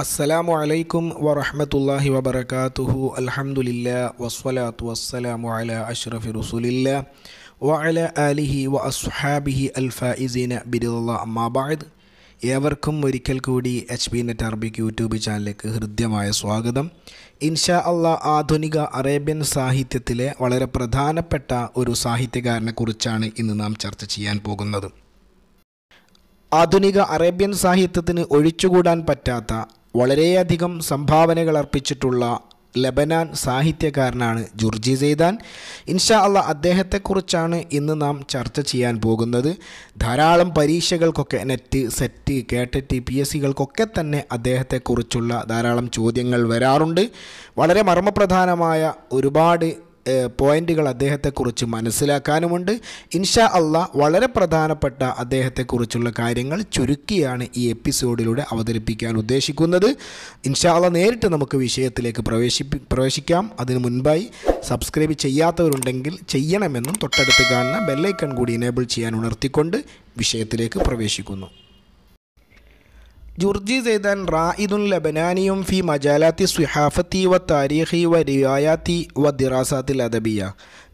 അസ്സലാമു അലൈക്കും വറഹമത്തല്ലാഹി വബർക്കാത്തുഹു അലഹമുല്ല വസ്വലാത്തു വസ്സലാമു അല അഷ്റഫി റസൂലില്ല വഅല ആലിഹി വ അസ്ഹാബിഹി അൽഫായിസീന ബിരുദ അമ്മാബാദ് ഏവർക്കും ഒരിക്കൽ കൂടി H P net Arabic YouTube ചാനലിലേക്ക് ഹൃദ്യമായ സ്വാഗതം ഇൻഷാ അള്ളാ ആധുനിക അറേബ്യൻ സാഹിത്യത്തിലെ വളരെ പ്രധാനപ്പെട്ട ഒരു സാഹിത്യകാരനെക്കുറിച്ചാണ് ഇന്ന് നാം ചർച്ച ചെയ്യാൻ പോകുന്നത് ആധുനിക അറേബ്യൻ സാഹിത്യത്തിന് ഒഴിച്ചുകൂടാൻ പറ്റാത്ത വളരെയധികം സംഭാവനകൾ അർപ്പിച്ചിട്ടുള്ള ലബനാൻ സാഹിത്യകാരനാണ് ജുർജി സെയ്ദാൻ ഇൻഷാ അല്ല അദ്ദേഹത്തെക്കുറിച്ചാണ് ഇന്ന് നാം ചർച്ച ചെയ്യാൻ പോകുന്നത് ധാരാളം പരീക്ഷകൾക്കൊക്കെ നെറ്റ് സെറ്റ് കേട്ടറ്റ് പി എസ് സികൾക്കൊക്കെ തന്നെ അദ്ദേഹത്തെക്കുറിച്ചുള്ള ധാരാളം ചോദ്യങ്ങൾ വരാറുണ്ട് വളരെ മർമ്മപ്രധാനമായ ഒരുപാട് പോയിന്റുകൾ അദ്ദേഹത്തെക്കുറിച്ച് മനസ്സിലാക്കാനുമുണ്ട് ഇൻഷാ അള്ളാഹ് വളരെ പ്രധാനപ്പെട്ട അദ്ദേഹത്തെക്കുറിച്ചുള്ള കാര്യങ്ങൾ ചുരുക്കിയാണ് ഈ എപ്പിസോഡിലൂടെ അവതരിപ്പിക്കാൻ ഉദ്ദേശിക്കുന്നത് ഇൻഷാ അള്ളാഹ് നേരിട്ട് നമുക്ക് വിഷയത്തിലേക്ക് പ്രവേശിപ്പി പ്രവേശിക്കാം അതിനു മുൻപായി സബ്സ്ക്രൈബ് ചെയ്യാത്തവരുണ്ടെങ്കിൽ ചെയ്യണമെന്നും തൊട്ടടുത്ത് കാണുന്ന ബെല്ലൈക്കൺ കൂടി എനേബിൾ ചെയ്യാൻ ഉണർത്തിക്കൊണ്ട് വിഷയത്തിലേക്ക് പ്രവേശിക്കുന്നു ജുർജി സെയ്താൻ റാഇദുൽ ലബനാനിയും ഫി മജാലാത്തി സുഹാഫത്തി വ താരീഖി വ റിയായാത്തി വ ദിറാസാത്തിൽ അദബിയ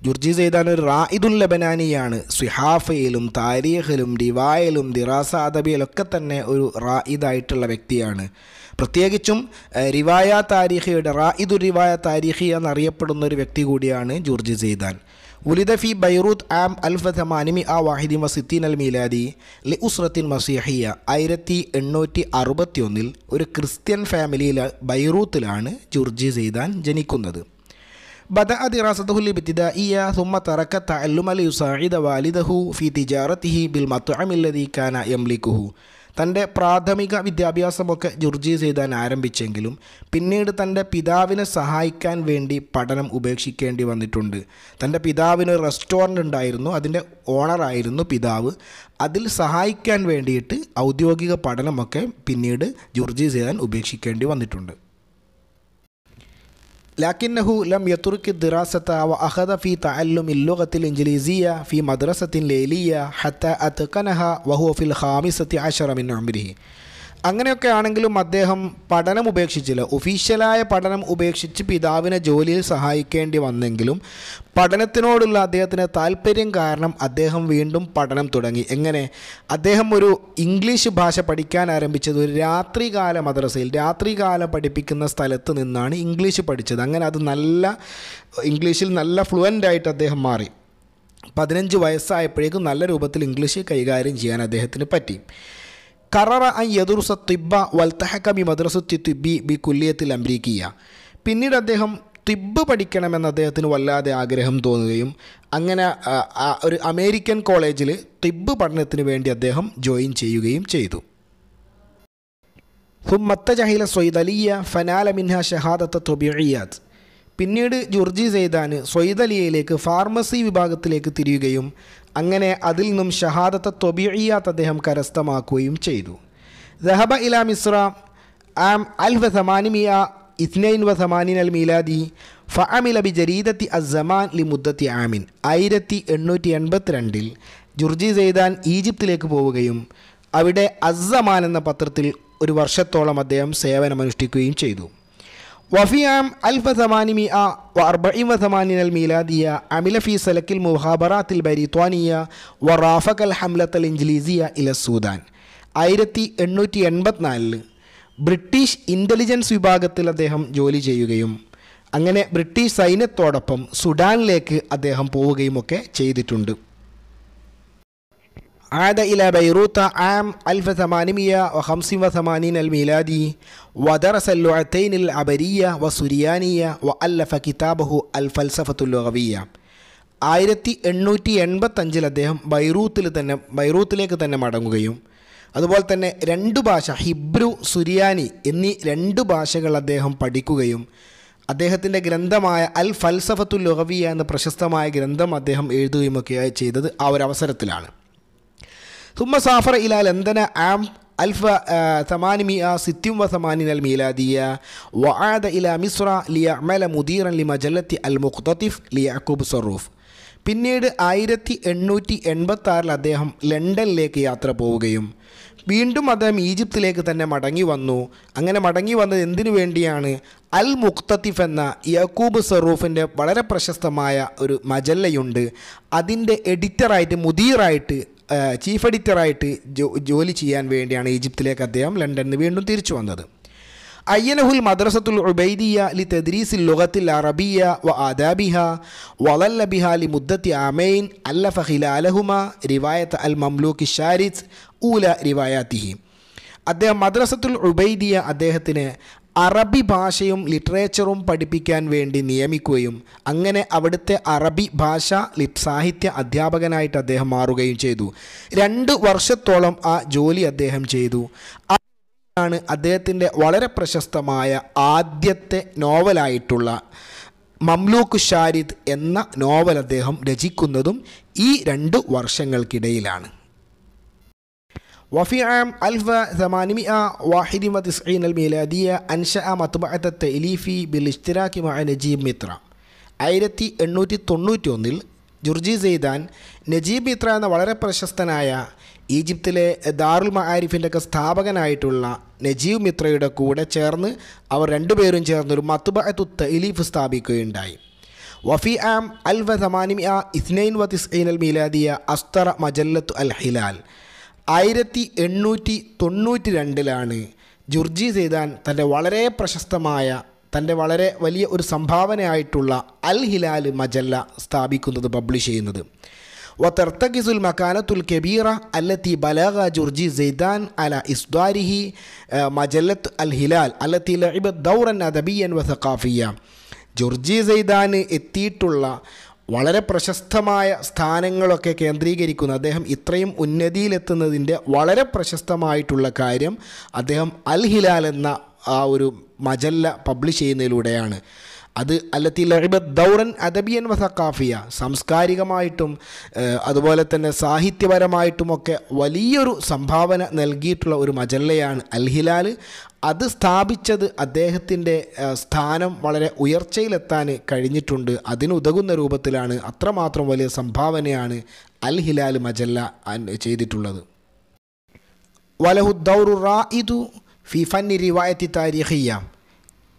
ജുർജി സെയ്താൻ ഒരു റായിദുൽ ലബനാനിയാണ് സുഹാഫയിലും താരീഖിലും റിവായലും ദിറാസ അദബിയിലൊക്കെ തന്നെ ഒരു റായിദായിട്ടുള്ള വ്യക്തിയാണ് പ്രത്യേകിച്ചും റിവായ താരീഖിയുടെ റാഇദു റിവായ താരീഖി എന്നറിയപ്പെടുന്ന ഒരു വ്യക്തി കൂടിയാണ് ജുർജി സെയ്താൻ ഉലിദ ഫി ബൈറൂത്ത് ആം അൽഫമാനിമി ആ വാഹിദി വസിത്തീൻ അൽ മീലാദി ലി ഉസ്രത്തിൻ മസിഹിയ ആയിരത്തി എണ്ണൂറ്റി അറുപത്തി ഒന്നിൽ ഒരു ക്രിസ്ത്യൻ ഫാമിലിയിൽ ബൈറൂത്തിലാണ് ജുർജി സെയ്താൻ ജനിക്കുന്നത് بدأ دراسته الابتدائية ثم ترك التعلم ليساعد والده في تجارته بالمطعم الذي كان يملكه തൻ്റെ പ്രാഥമിക വിദ്യാഭ്യാസമൊക്കെ ജുർജി ചെയ്താൻ ആരംഭിച്ചെങ്കിലും പിന്നീട് തൻ്റെ പിതാവിനെ സഹായിക്കാൻ വേണ്ടി പഠനം ഉപേക്ഷിക്കേണ്ടി വന്നിട്ടുണ്ട് തൻ്റെ പിതാവിന് റെസ്റ്റോറൻ്റ് ഉണ്ടായിരുന്നു അതിൻ്റെ ഓണറായിരുന്നു പിതാവ് അതിൽ സഹായിക്കാൻ വേണ്ടിയിട്ട് ഔദ്യോഗിക പഠനമൊക്കെ പിന്നീട് ജുർജി ചെയ്താൻ ഉപേക്ഷിക്കേണ്ടി വന്നിട്ടുണ്ട് لكنه لم يترك الدراسة وأخذ في تعلم اللغة الإنجليزية في مدرسة ليلية حتى أتقنها وهو في الخامسة عشر من عمره അങ്ങനെയൊക്കെ ആണെങ്കിലും അദ്ദേഹം പഠനം ഉപേക്ഷിച്ചില്ല ഒഫീഷ്യലായ പഠനം ഉപേക്ഷിച്ച് പിതാവിനെ ജോലിയിൽ സഹായിക്കേണ്ടി വന്നെങ്കിലും പഠനത്തിനോടുള്ള അദ്ദേഹത്തിന് താല്പര്യം കാരണം അദ്ദേഹം വീണ്ടും പഠനം തുടങ്ങി എങ്ങനെ അദ്ദേഹം ഒരു ഇംഗ്ലീഷ് ഭാഷ പഠിക്കാൻ ആരംഭിച്ചത് ഒരു രാത്രികാല മദ്രസയിൽ രാത്രികാല പഠിപ്പിക്കുന്ന സ്ഥലത്ത് നിന്നാണ് ഇംഗ്ലീഷ് പഠിച്ചത് അങ്ങനെ അത് നല്ല ഇംഗ്ലീഷിൽ നല്ല ഫ്ലുവൻ്റ് ആയിട്ട് അദ്ദേഹം മാറി പതിനഞ്ച് വയസ്സായപ്പോഴേക്കും നല്ല രൂപത്തിൽ ഇംഗ്ലീഷ് കൈകാര്യം ചെയ്യാൻ അദ്ദേഹത്തിന് പറ്റി കററ അൻ യദുർസ തിബ്ബ വൽ തഹക്കബി മദ്രസത്തി തിബ്ബി ബി കുല്യത്തിൽ അംരീക്കിയ പിന്നീട് അദ്ദേഹം തിബ്ബ് പഠിക്കണമെന്ന് അദ്ദേഹത്തിന് വല്ലാതെ ആഗ്രഹം തോന്നുകയും അങ്ങനെ ഒരു അമേരിക്കൻ കോളേജിൽ തിബ്ബ് പഠനത്തിന് വേണ്ടി അദ്ദേഹം ജോയിൻ ചെയ്യുകയും ചെയ്തു ഹുമ്മത്ത സൊയ്ദ് അലിയ ഫനാല മിൻഹ ഷഹാദത്ത തൊബിയാദ് പിന്നീട് ജുർജി സെയ്ദാൻ അലിയയിലേക്ക് ഫാർമസി വിഭാഗത്തിലേക്ക് തിരിയുകയും അങ്ങനെ അതിൽ നിന്നും ഷഹാദത്ത് തൊബിയാത്ത് അദ്ദേഹം കരസ്ഥമാക്കുകയും ചെയ്തു ദഹബ ഇല മിസ്ര ആം അൽ വസമാനി മിയ ഇസ്നൈൻ വസമാനിൻ അൽ മീലാദി ഫഅമിൽ അബി ജരീദത്തി അസമാൻ ലി മുദ്ദത്തി ആമിൻ ആയിരത്തി എണ്ണൂറ്റി എൺപത്തിരണ്ടിൽ ജുർജി സെയ്ദാൻ ഈജിപ്തിലേക്ക് പോവുകയും അവിടെ അസമാൻ എന്ന പത്രത്തിൽ ഒരു വർഷത്തോളം അദ്ദേഹം സേവനമനുഷ്ഠിക്കുകയും ചെയ്തു وفي عام 1840 الميلادية عمل في سلك المخابرات البريطانية ورافق الحملة الإنجليزية إلى السودان ആയിരത്തി എണ്ണൂറ്റി എൺപത്തിനാലിൽ ബ്രിട്ടീഷ് ഇൻ്റലിജൻസ് വിഭാഗത്തിൽ അദ്ദേഹം ജോലി ചെയ്യുകയും അങ്ങനെ ബ്രിട്ടീഷ് സൈന്യത്തോടൊപ്പം സുഡാനിലേക്ക് അദ്ദേഹം പോവുകയുമൊക്കെ ചെയ്തിട്ടുണ്ട് عاد إلى بيروت عام 1885 الميلادي ودرس اللغتين العبرية والسريانية وألف كتابه الفلسفة اللغوية ആയിരത്തി എണ്ണൂറ്റി എൺപത്തഞ്ചിൽ അദ്ദേഹം ബൈറൂത്തിൽ തന്നെ ബൈറൂത്തിലേക്ക് തന്നെ മടങ്ങുകയും അതുപോലെ തന്നെ രണ്ട് ഭാഷ ഹിബ്രു സുരിയാനി എന്നീ രണ്ട് ഭാഷകൾ അദ്ദേഹം പഠിക്കുകയും അദ്ദേഹത്തിൻ്റെ ഗ്രന്ഥമായ അൽ ഫൽസഫത്തുൽ ലൊഹവിയ എന്ന പ്രശസ്തമായ ഗ്രന്ഥം അദ്ദേഹം എഴുതുകയുമൊക്കെയായി ചെയ്തത് ആ ഒരു അവസരത്തിലാണ് ثم سافر إلى لندن عام 1886 الميلادية وعاد إلى مصر ليعمل مديرا لمجلة المقتطف ليعقوب صروف പിന്നീട് ആയിരത്തി എണ്ണൂറ്റി എൺപത്തി അദ്ദേഹം ലണ്ടനിലേക്ക് യാത്ര പോവുകയും വീണ്ടും അദ്ദേഹം ഈജിപ്തിലേക്ക് തന്നെ മടങ്ങി വന്നു അങ്ങനെ മടങ്ങി വന്നത് എന്തിനു വേണ്ടിയാണ് അൽ മുക്തത്തിഫ് എന്ന യക്കൂബ് സറൂഫിൻ്റെ വളരെ പ്രശസ്തമായ ഒരു മജല്ലയുണ്ട് അതിൻ്റെ എഡിറ്ററായിട്ട് മുദീറായിട്ട് ചീഫ് എഡിറ്ററായിട്ട് ജോലി ചെയ്യാൻ വേണ്ടിയാണ് ഈജിപ്തിലേക്ക് അദ്ദേഹം ലണ്ടനിൽ വീണ്ടും തിരിച്ചു വന്നത് അയ്യനഹുൽ മദ്രസത്തുൽ ഉബൈദിയ ലി തദ്രീസിൽ ലുഗത്തിൽ അറബിയ വ ആദാബിഹ വലല്ലബിഹ ലി മുദ്ദത്തി ആമൈൻ അല്ല അലഹുമ റിവായത്ത് അൽ മംലൂക്കി ഷാരിസ് ഊല റിവായാത്തിഹി അദ്ദേഹം മദ്രസത്തുൽ ഉബൈദിയ അദ്ദേഹത്തിന് അറബി ഭാഷയും ലിറ്ററേച്ചറും പഠിപ്പിക്കാൻ വേണ്ടി നിയമിക്കുകയും അങ്ങനെ അവിടുത്തെ അറബി ഭാഷ സാഹിത്യ അധ്യാപകനായിട്ട് അദ്ദേഹം മാറുകയും ചെയ്തു രണ്ട് വർഷത്തോളം ആ ജോലി അദ്ദേഹം ചെയ്തു ആണ് അദ്ദേഹത്തിൻ്റെ വളരെ പ്രശസ്തമായ ആദ്യത്തെ നോവലായിട്ടുള്ള മംലൂക്ക് ഷാരിദ് എന്ന നോവൽ അദ്ദേഹം രചിക്കുന്നതും ഈ രണ്ട് വർഷങ്ങൾക്കിടയിലാണ് وفي عام 1891 الميلادية أنشأ مطبعة التأليف بالاشتراك مع نجيب മിത്ര ആയിരത്തി എണ്ണൂറ്റി തൊണ്ണൂറ്റി ഒന്നിൽ ജുർജി സെയ്ദാൻ നജീബ് മിത്ര എന്ന വളരെ പ്രശസ്തനായ ഈജിപ്തിലെ ദാറുൽ മഹാരിഫിൻ്റെ ഒക്കെ സ്ഥാപകനായിട്ടുള്ള നജീബ് മിത്രയുടെ കൂടെ ചേർന്ന് അവർ രണ്ടുപേരും ചേർന്നൊരു മത്തുബഅത്തു തലീഫ് സ്ഥാപിക്കുകയുണ്ടായി വഫി ആം അൽ വസമാനിമിയ ഇസ്നൈൻ വതിസ്ഐൻ അൽ മീലാദിയ അസ്തറ മജല്ലത്തു അൽ ഹിലാൽ ആയിരത്തി എണ്ണൂറ്റി തൊണ്ണൂറ്റി രണ്ടിലാണ് ജുർജി സെയ്താൻ തൻ്റെ വളരെ പ്രശസ്തമായ തൻ്റെ വളരെ വലിയ ഒരു സംഭാവനയായിട്ടുള്ള അൽ ഹിലാൽ മജല്ല സ്ഥാപിക്കുന്നത് പബ്ലിഷ് ചെയ്യുന്നത് മക്കാനത്തുൽ കബീറ അല്ലത്തി ബലഹ ജുർജി സെയ്താൻ അല ഇസ്ദാരിഹി إصداره അൽ ഹിലാൽ അല്ലത്തി ലഹിബ് ദൗറൻ അദബിയൻ വസഖാഫിയ ജുർജി സെയ്ദാന് എത്തിയിട്ടുള്ള വളരെ പ്രശസ്തമായ സ്ഥാനങ്ങളൊക്കെ കേന്ദ്രീകരിക്കുന്ന അദ്ദേഹം ഇത്രയും ഉന്നതിയിലെത്തുന്നതിൻ്റെ വളരെ പ്രശസ്തമായിട്ടുള്ള കാര്യം അദ്ദേഹം അൽ ഹിലാൽ എന്ന ആ ഒരു മജല്ല പബ്ലിഷ് ചെയ്യുന്നതിലൂടെയാണ് അത് അല്ലത്തിൽ ലഹിബത്ത് ദൗറൻ അദബിയൻ വസക്കാഫിയ സാംസ്കാരികമായിട്ടും അതുപോലെ തന്നെ സാഹിത്യപരമായിട്ടുമൊക്കെ വലിയൊരു സംഭാവന നൽകിയിട്ടുള്ള ഒരു മജല്ലയാണ് അൽഹിലാൽ അത് സ്ഥാപിച്ചത് അദ്ദേഹത്തിൻ്റെ സ്ഥാനം വളരെ ഉയർച്ചയിലെത്താൻ കഴിഞ്ഞിട്ടുണ്ട് അതിനുതകുന്ന രൂപത്തിലാണ് അത്രമാത്രം വലിയ സംഭാവനയാണ് അൽ ഹിലാൽ മജല്ല ചെയ്തിട്ടുള്ളത് വലഹു ദൗറു ഇതു ഫി ഫന്നി റിവായത്തി താരിഖിയ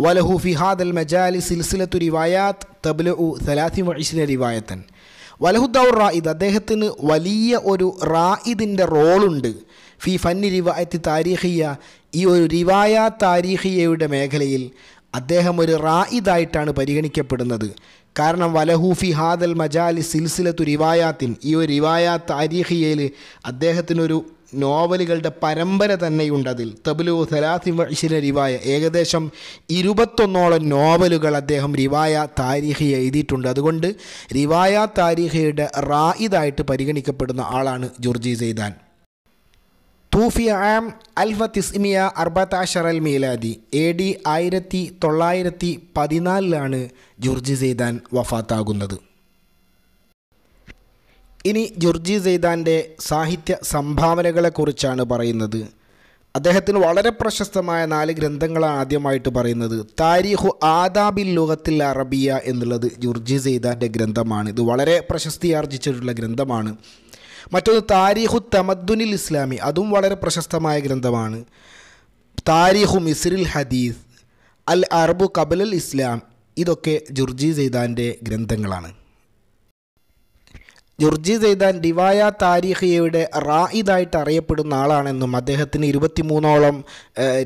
വലഹു ഫിഹാദൽ മജാലി സിൽസിലത്തു റിവായാത്ത് തബ്ലു സലാസി മഹിഷിന റിവായത്തൻ റാ ഇത് അദ്ദേഹത്തിന് വലിയ ഒരു ഇതിൻ്റെ റോളുണ്ട് ഫി ഫന്നി റിവായത്തി താരിഹിയ ഈ ഒരു റിവായ താരീഹിയയുടെ മേഖലയിൽ അദ്ദേഹം ഒരു റായിദായിട്ടാണ് പരിഗണിക്കപ്പെടുന്നത് കാരണം വലഹൂഫി ഹാദൽ മജാലി സിൽസിലത്തു റിവായാത്തിൻ ഈ ഒരു റിവായ താരീഹിയയിൽ അദ്ദേഹത്തിനൊരു നോവലുകളുടെ പരമ്പര തന്നെയുണ്ട് അതിൽ തബ്ലു സലാസിം വഷിര റിവായ ഏകദേശം ഇരുപത്തൊന്നോളം നോവലുകൾ അദ്ദേഹം റിവായ താരീഖി എഴുതിയിട്ടുണ്ട് അതുകൊണ്ട് റിവായ താരീഖയുടെ റായിദായിട്ട് പരിഗണിക്കപ്പെടുന്ന ആളാണ് ജുർജി സെയ്താൻ توفي عام 1914 മീലാദി എ ഡി ആയിരത്തി തൊള്ളായിരത്തി പതിനാലിലാണ് ജോർജി സെയ്താൻ വഫാത്താകുന്നത് ഇനി ജോർജി സെയ്താൻ്റെ സാഹിത്യ സംഭാവനകളെക്കുറിച്ചാണ് പറയുന്നത് അദ്ദേഹത്തിന് വളരെ പ്രശസ്തമായ നാല് ഗ്രന്ഥങ്ങളാണ് ആദ്യമായിട്ട് പറയുന്നത് താരിഖു ആദാബിൽ ലുഗത്തിൽ അറബിയ എന്നുള്ളത് ജുർജി സെയ്താൻ്റെ ഗ്രന്ഥമാണ് ഇത് വളരെ പ്രശസ്തി ആർജിച്ചിട്ടുള്ള ഗ്രന്ഥമാണ് മറ്റൊന്ന് താരിഖു തമദ്ദുനിൽ ഇസ്ലാമി അതും വളരെ പ്രശസ്തമായ ഗ്രന്ഥമാണ് താരിഖു മിസ്രിൽ ഹദീസ് അൽ അറബു കബലൽ ഇസ്ലാം ഇതൊക്കെ ജുർജി സെയ്ദാൻ്റെ ഗ്രന്ഥങ്ങളാണ് ജുർജി സെയ്ദാൻ ഡിവായ താരീഖിയയുടെ റായിദായിട്ട് അറിയപ്പെടുന്ന ആളാണെന്നും അദ്ദേഹത്തിന് മൂന്നോളം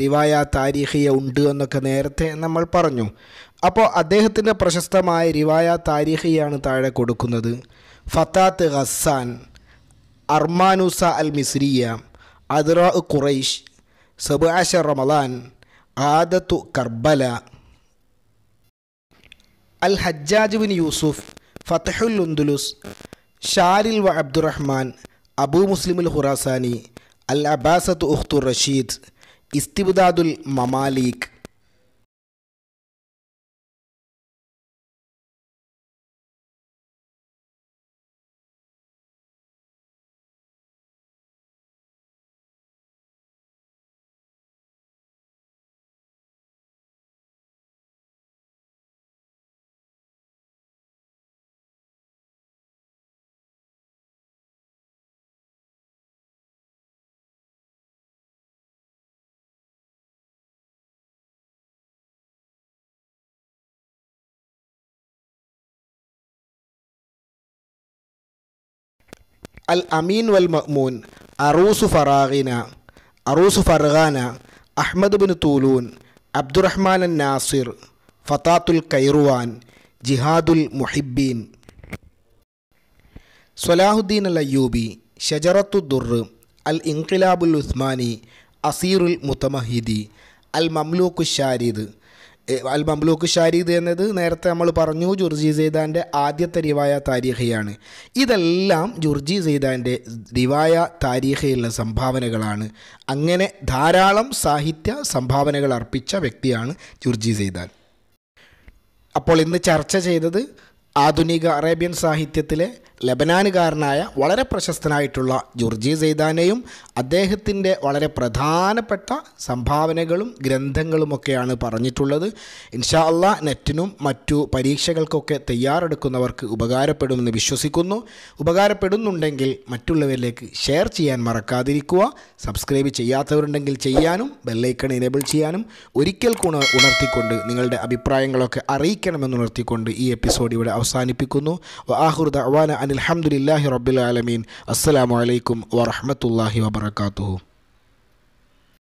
റിവായ താരിഖിയ ഉണ്ട് എന്നൊക്കെ നേരത്തെ നമ്മൾ പറഞ്ഞു അപ്പോൾ അദ്ദേഹത്തിൻ്റെ പ്രശസ്തമായ റിവായ താരീഖിയാണ് താഴെ കൊടുക്കുന്നത് ഫത്താത്ത് ഹസ്സാൻ أرمانوسا المصرية عذراء قريش سبع عشر رمضان عادة كربلاء الحجاج بن يوسف فتح الأندلس شارل وعبد الرحمن أبو مسلم الخراساني العباسة أخت الرشيد استبداد المماليك الأمين والمأمون أروس فراغنا أروس فرغانا أحمد بن طولون عبد الرحمن الناصر فتاة الكيروان جهاد المحبين صلاح الدين الأيوبي شجرة الدر الانقلاب العثماني أصير المتمهدي المملوك الشارد അൽബംബ്ലൂക്ക് മംലൂക്ക് ഷാരീദ് എന്നത് നേരത്തെ നമ്മൾ പറഞ്ഞു ജുർജി സെയ്ദാൻ്റെ ആദ്യത്തെ റിവായ താരീഖയാണ് ഇതെല്ലാം ജുർജി സെയ്ദാൻ്റെ റിവായ താരീഖയിലുള്ള സംഭാവനകളാണ് അങ്ങനെ ധാരാളം സാഹിത്യ സംഭാവനകൾ അർപ്പിച്ച വ്യക്തിയാണ് ജുർജി സെയ്ദാൻ അപ്പോൾ ഇന്ന് ചർച്ച ചെയ്തത് ആധുനിക അറേബ്യൻ സാഹിത്യത്തിലെ ലബനാനുകാരനായ വളരെ പ്രശസ്തനായിട്ടുള്ള ജുർജി സെയ്ദാനെയും അദ്ദേഹത്തിൻ്റെ വളരെ പ്രധാനപ്പെട്ട സംഭാവനകളും ഗ്രന്ഥങ്ങളുമൊക്കെയാണ് പറഞ്ഞിട്ടുള്ളത് ഇൻഷാ അല്ല നെറ്റിനും മറ്റു പരീക്ഷകൾക്കൊക്കെ തയ്യാറെടുക്കുന്നവർക്ക് ഉപകാരപ്പെടുമെന്ന് വിശ്വസിക്കുന്നു ഉപകാരപ്പെടുന്നുണ്ടെങ്കിൽ മറ്റുള്ളവരിലേക്ക് ഷെയർ ചെയ്യാൻ മറക്കാതിരിക്കുക സബ്സ്ക്രൈബ് ചെയ്യാത്തവരുണ്ടെങ്കിൽ ചെയ്യാനും ബെല്ലൈക്കൺ എനേബിൾ ചെയ്യാനും ഒരിക്കൽ കൂണ ഉണർത്തിക്കൊണ്ട് നിങ്ങളുടെ അഭിപ്രായങ്ങളൊക്കെ അറിയിക്കണമെന്നുണർത്തിക്കൊണ്ട് ഈ എപ്പിസോഡ് ഇവിടെ അവസാനിപ്പിക്കുന്നു വാഹുർദ അവാന അനു അലഹമുല്ലാഹി റബ്ബുലാലമീൻ അസ്സാം വലൈക്കും വാഹമത്തല്ലാഹി വാബർക്കാത്തു